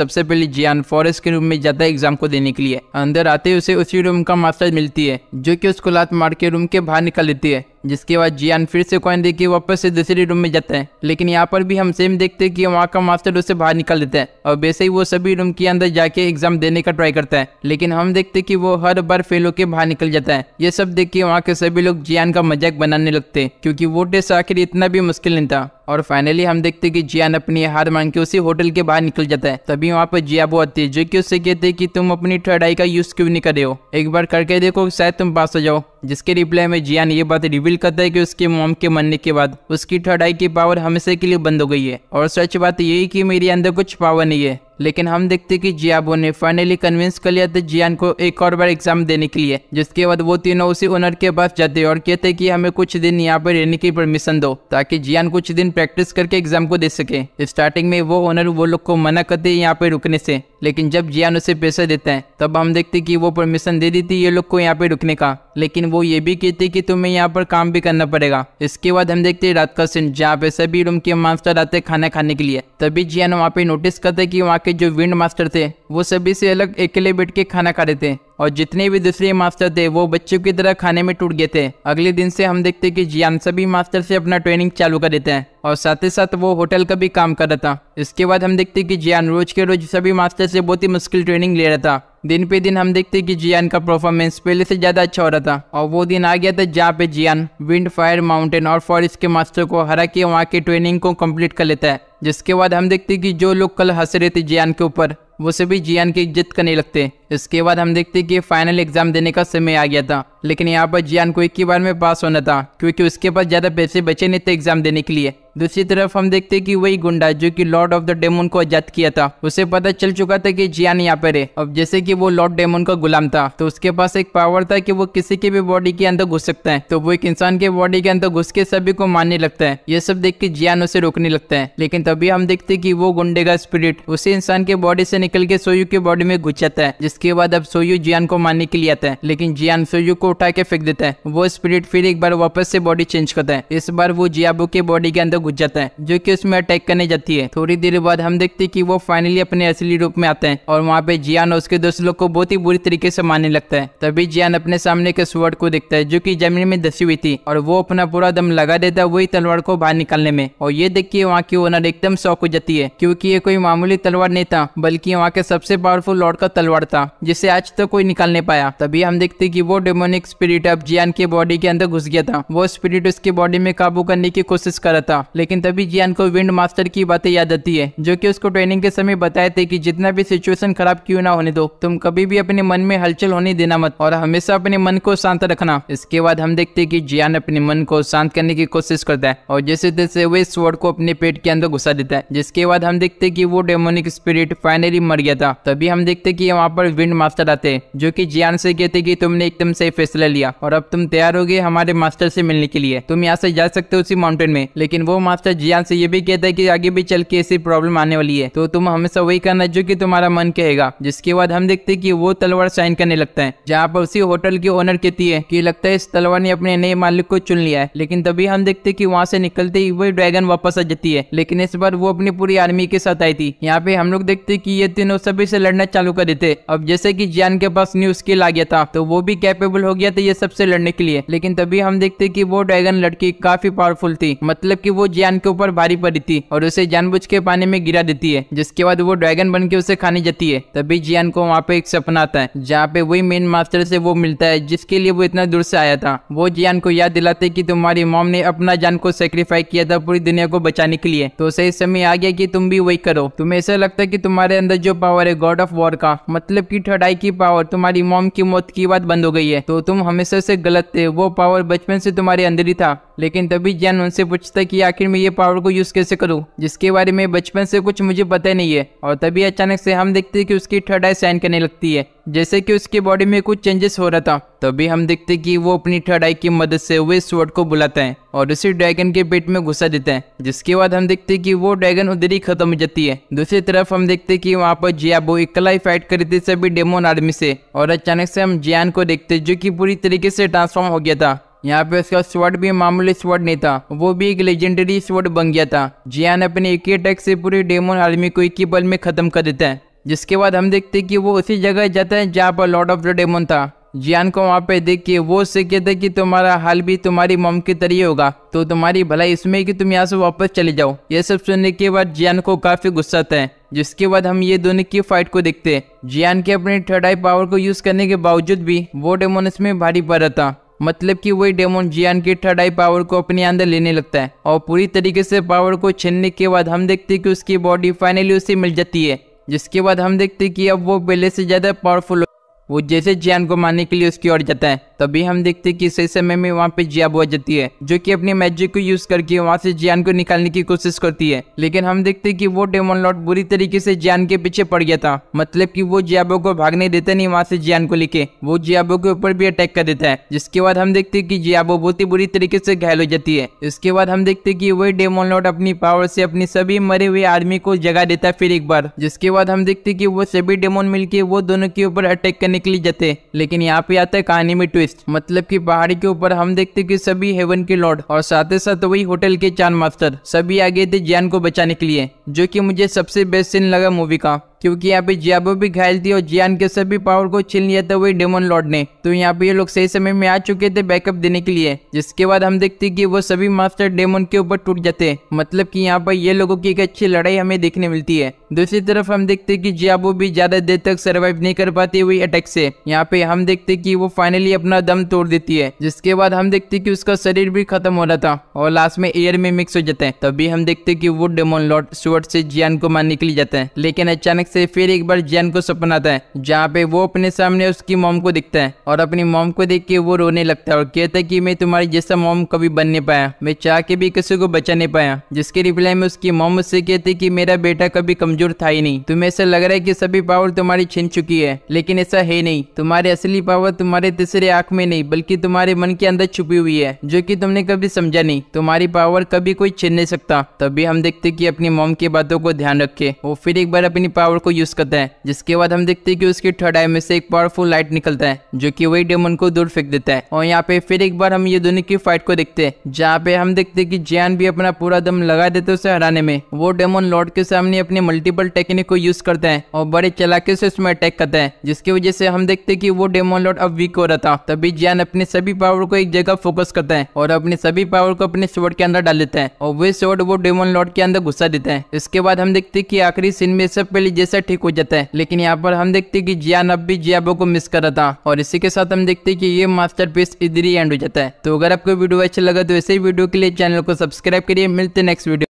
सबसे पहले जियान फॉरेस्ट के रूम में जाता है एग्जाम को देने के लिए अंदर आते ही उसे उसी रूम का मास्टर मिलती है जो कि उसको लात मार के रूम के बाहर निकाल देती है जिसके बाद जियान फिर से कॉइन देके वापस से दूसरे रूम में जाता है लेकिन यहाँ पर भी हम सेम देखते हैं कि वहाँ का मास्टर उसे बाहर निकाल देता है और वैसे ही वो सभी रूम के अंदर जाके एग्जाम देने का ट्राई करता है लेकिन हम देखते हैं कि वो हर बार फेल होकर बाहर निकल जाता है ये सब देख के वहाँ के सभी लोग जियान का मजाक बनाने लगते क्योंकि वो टेस्ट आखिर इतना भी मुश्किल नहीं था और फाइनली हम देखते कि जियान अपनी हार मान के उसी होटल के बाहर निकल जाता है तभी वहाँ पर जिया वो आती है जो कि उससे कहते कि तुम अपनी थर्ड आई का यूज क्यों नहीं कर रहे हो एक बार करके देखो शायद तुम पास आ जाओ जिसके रिप्लाई में जियान ये बात रिवील करता है कि उसके मॉम के मरने के बाद उसकी थर्ड आई की पावर हमेशा के लिए बंद हो गई है और सच बात यही कि मेरे अंदर कुछ पावर नहीं है लेकिन हम देखते कि जियाबो ने फाइनली कन्विंस कर लिया था जियान को एक और बार एग्जाम देने के लिए जिसके बाद वो तीनों उसी ओनर के पास जाते और कहते कि हमें कुछ दिन यहाँ पर रहने की परमिशन दो ताकि जियान कुछ दिन प्रैक्टिस करके एग्जाम को दे सके स्टार्टिंग में वो ओनर वो लोग को मना करते यहाँ पे रुकने से लेकिन जब जियान उसे पैसा देता है तब हम देखते कि वो परमिशन दे देती ये लोग को यहाँ पे रुकने का लेकिन वो ये भी कहते कि तुम्हें यहाँ पर काम भी करना पड़ेगा इसके बाद हम देखते हैं रात का सीन जहाँ पे सभी रूम के मास्टर आते खाना खाने के लिए तभी जियान वहाँ पे नोटिस करते कि वहाँ के के जो विंड मास्टर थे वो सभी से अलग अकेले बैठ के खाना खा रहे थे और जितने भी दूसरे मास्टर थे वो बच्चों की तरह खाने में टूट गए थे अगले दिन से हम देखते कि जियान सभी मास्टर से अपना ट्रेनिंग चालू कर देते हैं और साथ ही साथ वो होटल का भी काम कर रहा था इसके बाद हम देखते कि जियान रोज के रोज सभी मास्टर से बहुत ही मुश्किल ट्रेनिंग ले रहा था दिन पे दिन हम देखते कि जियान का परफॉर्मेंस पहले से ज़्यादा अच्छा हो रहा था और वो दिन आ गया था जहाँ पे जियान विंड फायर माउंटेन और फॉरेस्ट के मास्टर को हरा के वहाँ की ट्रेनिंग को कम्प्लीट कर लेता है जिसके बाद हम देखते कि जो लोग कल हंस रहे थे जियान के ऊपर वो सभी जियान की इज्जत करने लगते इसके बाद हम देखते कि फाइनल एग्जाम देने का समय आ गया था लेकिन यहाँ पर जियान को एक ही बार में पास होना था क्योंकि उसके पास ज़्यादा पैसे बचे नहीं थे एग्जाम देने के लिए दूसरी तरफ हम देखते हैं कि वही गुंडा जो कि लॉर्ड ऑफ द डेमोन को आजाद किया था उसे पता चल चुका था कि जियान यहाँ पर है अब जैसे कि वो लॉर्ड डेमोन का गुलाम था तो उसके पास एक पावर था कि वो किसी के भी बॉडी के अंदर घुस सकता है तो वो एक इंसान के बॉडी के अंदर घुस के सभी को मारने लगता है ये सब देख के जियान उसे रोकने लगता है लेकिन तभी हम देखते की वो गुंडे का स्पिरिट उसी इंसान के बॉडी से निकल के सोयू के बॉडी में घुस जाता है जिसके बाद अब सोयू जियान को मारने के लिए आता है लेकिन जियान सोयू को उठा के फेंक देता है वो स्पिरिट फिर एक बार वापस से बॉडी चेंज करता है इस बार वो जियाबू के बॉडी के अंदर घुस जाता है जो कि उसमें अटैक करने जाती है थोड़ी देर बाद हम देखते हैं कि वो फाइनली अपने असली रूप में आते हैं और वहाँ पे जियान और उसके दोस्त लोग को बहुत ही बुरी तरीके से मारने लगता है तभी जियान अपने सामने के स्वर्ड को देखता है जो की जमीन में धसी हुई थी और वो अपना पूरा दम लगा देता है वही तलवार को बाहर निकालने में और ये देख के वहाँ की ओनर एकदम शौक हो जाती है क्यूँकी ये कोई मामूली तलवार नहीं था बल्कि वहाँ के सबसे पावरफुल लॉर्ड का तलवार था जिसे आज तक तो कोई निकाल नहीं पाया तभी हम देखते कि वो डेमोनिक स्पिरिट अब जियान के बॉडी के अंदर घुस गया था वो स्पिरिट उसकी बॉडी में काबू करने की कोशिश कर रहा था लेकिन तभी जियान को विंड मास्टर की बातें याद आती है जो कि उसको ट्रेनिंग के समय बताए थे कि जितना भी सिचुएशन खराब क्यों ना होने दो तुम कभी भी अपने मन में हलचल होने देना मत और हमेशा अपने मन को शांत रखना इसके बाद हम देखते कि जियान अपने मन को शांत करने की कोशिश करता है और जैसे जैसे वे स्वर्ड को अपने पेट के अंदर घुसा देता है जिसके बाद हम देखते की वो डेमोनिक स्पिरिट फाइनली मर गया था तभी हम देखते की वहाँ पर विंड मास्टर आते हैं जो की जियान से कहते की तुमने एकदम सही फैसला लिया और अब तुम तैयार हो गए हमारे मास्टर से मिलने के लिए तुम यहाँ से जा सकते हो उसी माउंटेन में लेकिन वो मास्टर जियान से ये भी कहता है कि आगे भी चल के ऐसी प्रॉब्लम आने वाली है तो तुम हमेशा वही करना जो कि तुम्हारा मन कहेगा जिसके बाद हम देखते हैं कि वो तलवार साइन करने लगता है जहाँ पर उसी होटल की ओनर कहती है कि लगता है इस तलवार ने अपने नए मालिक को चुन लिया है लेकिन तभी हम देखते कि वहाँ से निकलते ही वही ड्रैगन वापस आ जाती है लेकिन इस बार वो अपनी पूरी आर्मी के साथ आई थी यहाँ पे हम लोग देखते कि ये तीनों सभी से लड़ना चालू कर देते अब जैसे की जियान के पास न्यू स्किल आ गया था तो वो भी कैपेबल हो गया था ये सबसे लड़ने के लिए लेकिन तभी हम देखते कि वो ड्रैगन लड़की काफी पावरफुल थी मतलब कि वो जियान के ऊपर भारी पड़ी थी और उसे जानबूझ के पानी में गिरा देती है जिसके बाद वो ड्रैगन बन के उसे खाने जाती है तभी जियान को वहाँ पे एक सपना आता है जहाँ पे वही मेन मास्टर से वो मिलता है जिसके लिए वो इतना दूर से आया था वो जियान को याद दिलाते की तुम्हारी मॉम ने अपना जान को सेक्रीफाई किया था पूरी दुनिया को बचाने के लिए तो सही समय आ गया की तुम भी वही करो तुम्हें ऐसा लगता है की तुम्हारे अंदर जो पावर है गॉड ऑफ वॉर का मतलब की ठड़ाई की पावर तुम्हारी मॉम की मौत की बात बंद हो गई है तो तुम हमेशा से गलत थे वो पावर बचपन से तुम्हारे अंदर ही था लेकिन तभी जैन उनसे पूछता कि आखिर मैं ये पावर को यूज़ कैसे करूँ जिसके बारे में बचपन से कुछ मुझे पता नहीं है और तभी अचानक से हम देखते हैं कि उसकी थर्ड आई साइन करने लगती है जैसे कि उसके बॉडी में कुछ चेंजेस हो रहा था तभी हम देखते कि वो अपनी थर्ड आई की मदद से वे स्वर्ड को बुलाते हैं और उसी ड्रैगन के पेट में घुसा देते हैं जिसके बाद हम देखते कि वो ड्रैगन उधर ही खत्म हो जाती है दूसरी तरफ हम देखते कि वहाँ पर जियाबो इकला ही फाइट करी थी सभी डेमोन आर्मी से और अचानक से हम जियान को देखते जो कि पूरी तरीके से ट्रांसफॉर्म हो गया था यहाँ पे उसका स्वर्ड भी मामूली स्वर्ड नहीं था वो भी एक लेजेंडरी स्वर्ड बन गया था जियान अपने एक ही अटैक से पूरी डेमोन आर्मी को एक ही बल में खत्म कर देता है जिसके बाद हम देखते हैं कि वो उसी जगह जाता है जहाँ पर लॉर्ड ऑफ द डेमोन था जियान को वहाँ पे देख के वो उससे कहता है कि तुम्हारा हाल भी तुम्हारी मम की तरह होगा तो तुम्हारी भलाई इसमें कि तुम यहाँ से वापस चले जाओ ये सब सुनने के बाद जियान को काफी गुस्सा आता है जिसके बाद हम ये दोनों की फाइट को देखते हैं जियान के अपने थर्ड आई पावर को यूज करने के बावजूद भी वो डेमोन इसमें भारी पड़ रहा था मतलब कि वही डेमोन जियान की थर्ड आई पावर को अपने अंदर लेने लगता है और पूरी तरीके से पावर को छीनने के बाद हम देखते हैं कि उसकी बॉडी फाइनली उसे मिल जाती है जिसके बाद हम देखते हैं कि अब वो पहले से ज़्यादा पावरफुल वो जैसे जियान को मारने के लिए उसकी ओर जाता है तभी हम देखते कि सही समय में वहाँ पे जिया बुआ जाती है जो कि अपने मैजिक को यूज करके वहाँ से जियान को निकालने की कोशिश करती है लेकिन हम देखते कि वो डेमोन लॉर्ड बुरी तरीके से जियान के पीछे पड़ गया था मतलब कि वो जियाबो को भागने देता नहीं वहाँ से जियान को लेके वो जियाबो के ऊपर भी अटैक कर देता है जिसके बाद हम देखते कि जियाबो बहुत ही बुरी तरीके से घायल हो जाती है इसके बाद हम देखते कि वही डेमोन लॉर्ड अपनी पावर से अपनी सभी मरे हुए आर्मी को जगा देता है फिर एक बार जिसके बाद हम देखते कि वो सभी डेमोन मिलके वो दोनों के ऊपर अटैक करने निकल जाते लेकिन यहाँ पे आता है कहानी में ट्विस्ट मतलब की पहाड़ी के ऊपर हम देखते कि सभी हेवन के लॉर्ड और साथ ही साथ वही होटल के चांद मास्टर सभी आ गए थे जैन को बचाने के लिए जो कि मुझे सबसे बेस्ट सीन लगा मूवी का क्योंकि यहाँ पे जियाबो भी घायल थी और जियान के सभी पावर को छीन लिया था वही डेमोन लॉर्ड ने तो यहाँ पे ये लोग सही समय में आ चुके थे बैकअप देने के लिए जिसके बाद हम देखते कि वो सभी मास्टर डेमोन के ऊपर टूट जाते मतलब कि यहाँ पर ये लोगों की एक अच्छी लड़ाई हमें देखने मिलती है दूसरी तरफ हम देखते हैं कि जियाबो भी ज़्यादा देर तक सर्वाइव नहीं कर पाती हुई अटैक से यहाँ पे हम देखते कि वो फाइनली अपना दम तोड़ देती है जिसके बाद हम देखते कि उसका शरीर भी खत्म हो रहा था और लास्ट में एयर में मिक्स हो जाते हैं तभी हम देखते कि वो डेमोन लॉर्ड स्वर्ड से जियान को मारने के लिए जाते हैं लेकिन अचानक से फिर एक बार जियान को सपना आता है जहाँ पे वो अपने सामने उसकी मोम को दिखता है और अपनी मोम को देख के वो रोने लगता है और कहता है की मैं तुम्हारी जैसा मोम कभी बन नहीं पाया मैं चाह के भी किसी को बचा नहीं पाया जिसके रिप्लाई में उसकी मोम उससे कहती की मेरा बेटा कभी कमजोर मंजूर था ही नहीं तुम्हें ऐसा लग रहा है कि सभी पावर तुम्हारी छिन चुकी है लेकिन ऐसा है नहीं तुम्हारे असली पावर तुम्हारे तीसरे आंख में नहीं बल्कि तुम्हारे मन के अंदर छुपी हुई है जो कि तुमने कभी समझा नहीं तुम्हारी पावर कभी कोई छिन नहीं सकता तभी हम देखते कि अपनी मोम की बातों को ध्यान रखे वो फिर एक बार अपनी पावर को यूज करता है जिसके बाद हम देखते कि उसके थर्ड आई में से एक पावरफुल लाइट निकलता है जो कि वही डेमन को दूर फेंक देता है और यहाँ पे फिर एक बार हम ये दोनों की फाइट को देखते हैं जहाँ पे हम देखते कि जियान भी अपना पूरा दम लगा देते उसे हराने में वो डेमोन लॉर्ड के सामने अपने मल्टी मल्टीपल टेक्निक को यूज करते हैं और बड़े चलाके से उसमें अटैक करते हैं जिसकी वजह से हम देखते हैं कि वो डेमोन लॉर्ड अब वीक हो रहा था तभी जैन अपने सभी पावर को एक जगह फोकस करते हैं और अपने सभी पावर को अपने स्वॉर्ड के अंदर डाल देते हैं और वे स्वॉर्ड वो डेमोन लॉर्ड के अंदर घुसा देते हैं इसके बाद हम देखते की आखिरी सीन में सब पहले जैसा ठीक हो जाता है लेकिन यहाँ पर हम देखते की जैन अब भी जियाबो को मिस कर रहा था और इसी के साथ हम देखते की ये मास्टर पीस इधर ही एंड हो जाता है तो अगर आपको वीडियो अच्छा लगा तो ऐसे वीडियो के लिए चैनल को सब्सक्राइब करिए मिलते नेक्स्ट वीडियो